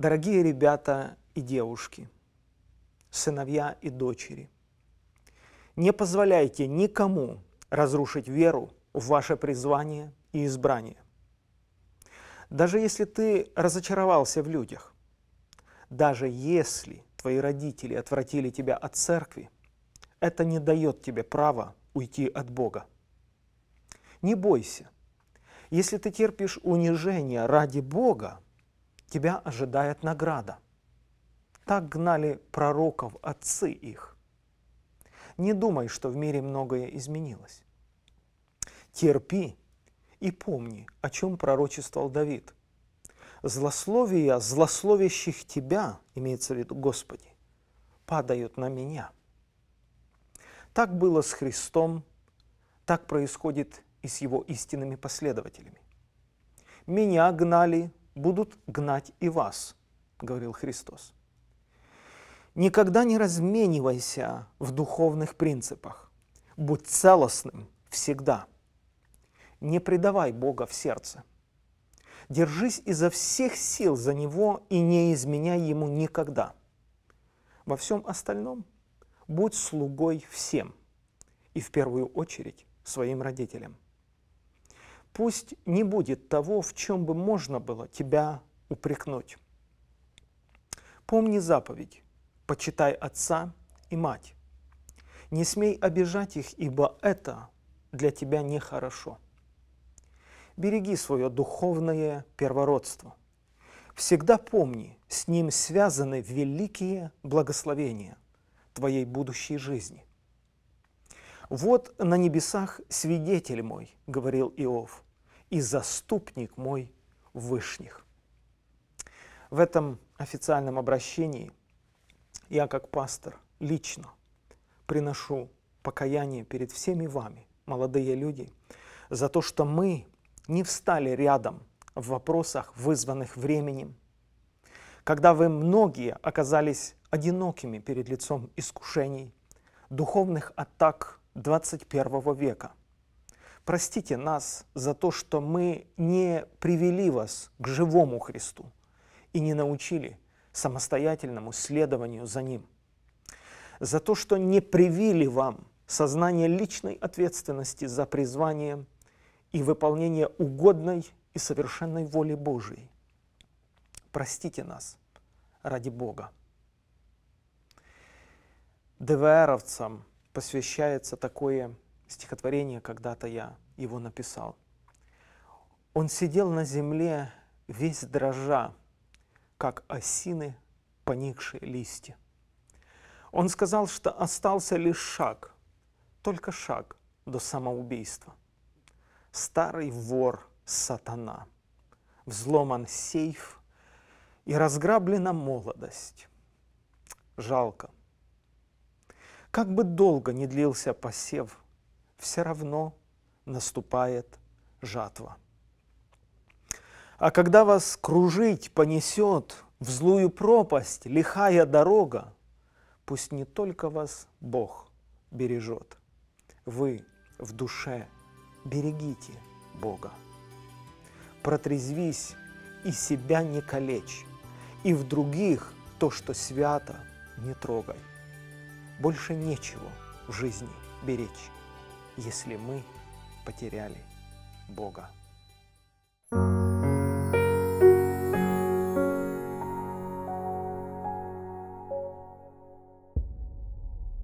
Дорогие ребята и девушки, сыновья и дочери, не позволяйте никому разрушить веру в ваше призвание и избрание. Даже если ты разочаровался в людях, даже если твои родители отвратили тебя от церкви, это не дает тебе права уйти от Бога. Не бойся. Если ты терпишь унижение ради Бога, тебя ожидает награда. Так гнали пророков отцы их. Не думай, что в мире многое изменилось. Терпи и помни, о чем пророчествовал Давид. Злословия злословящих тебя, имеется в виду Господи, падают на меня. Так было с Христом, так происходит и с его истинными последователями. Меня гнали будут гнать и вас, говорил Христос. Никогда не разменивайся в духовных принципах. Будь целостным всегда. Не предавай Бога в сердце. Держись изо всех сил за Него и не изменяй Ему никогда. Во всем остальном будь слугой всем и в первую очередь своим родителям пусть не будет того, в чем бы можно было тебя упрекнуть. Помни заповедь, почитай отца и мать. Не смей обижать их, ибо это для тебя нехорошо. Береги свое духовное первородство. Всегда помни, с ним связаны великие благословения твоей будущей жизни. «Вот на небесах свидетель мой, — говорил Иов, — и заступник мой вышних». В этом официальном обращении я, как пастор, лично приношу покаяние перед всеми вами, молодые люди, за то, что мы не встали рядом в вопросах, вызванных временем, когда вы многие оказались одинокими перед лицом искушений, духовных атак – 21 века. Простите нас за то, что мы не привели вас к живому Христу и не научили самостоятельному следованию за Ним. За то, что не привили вам сознание личной ответственности за призвание и выполнение угодной и совершенной воли Божией. Простите нас ради Бога. ДВРовцам – посвящается такое стихотворение, когда-то я его написал. Он сидел на земле весь дрожа, как осины, поникшие листья. Он сказал, что остался лишь шаг, только шаг до самоубийства. Старый вор сатана, взломан сейф и разграблена молодость. Жалко, как бы долго ни длился посев, все равно наступает жатва. А когда вас кружить понесет в злую пропасть лихая дорога, пусть не только вас Бог бережет, вы в душе берегите Бога. Протрезвись и себя не калечь, и в других то, что свято, не трогай больше нечего в жизни беречь, если мы потеряли Бога.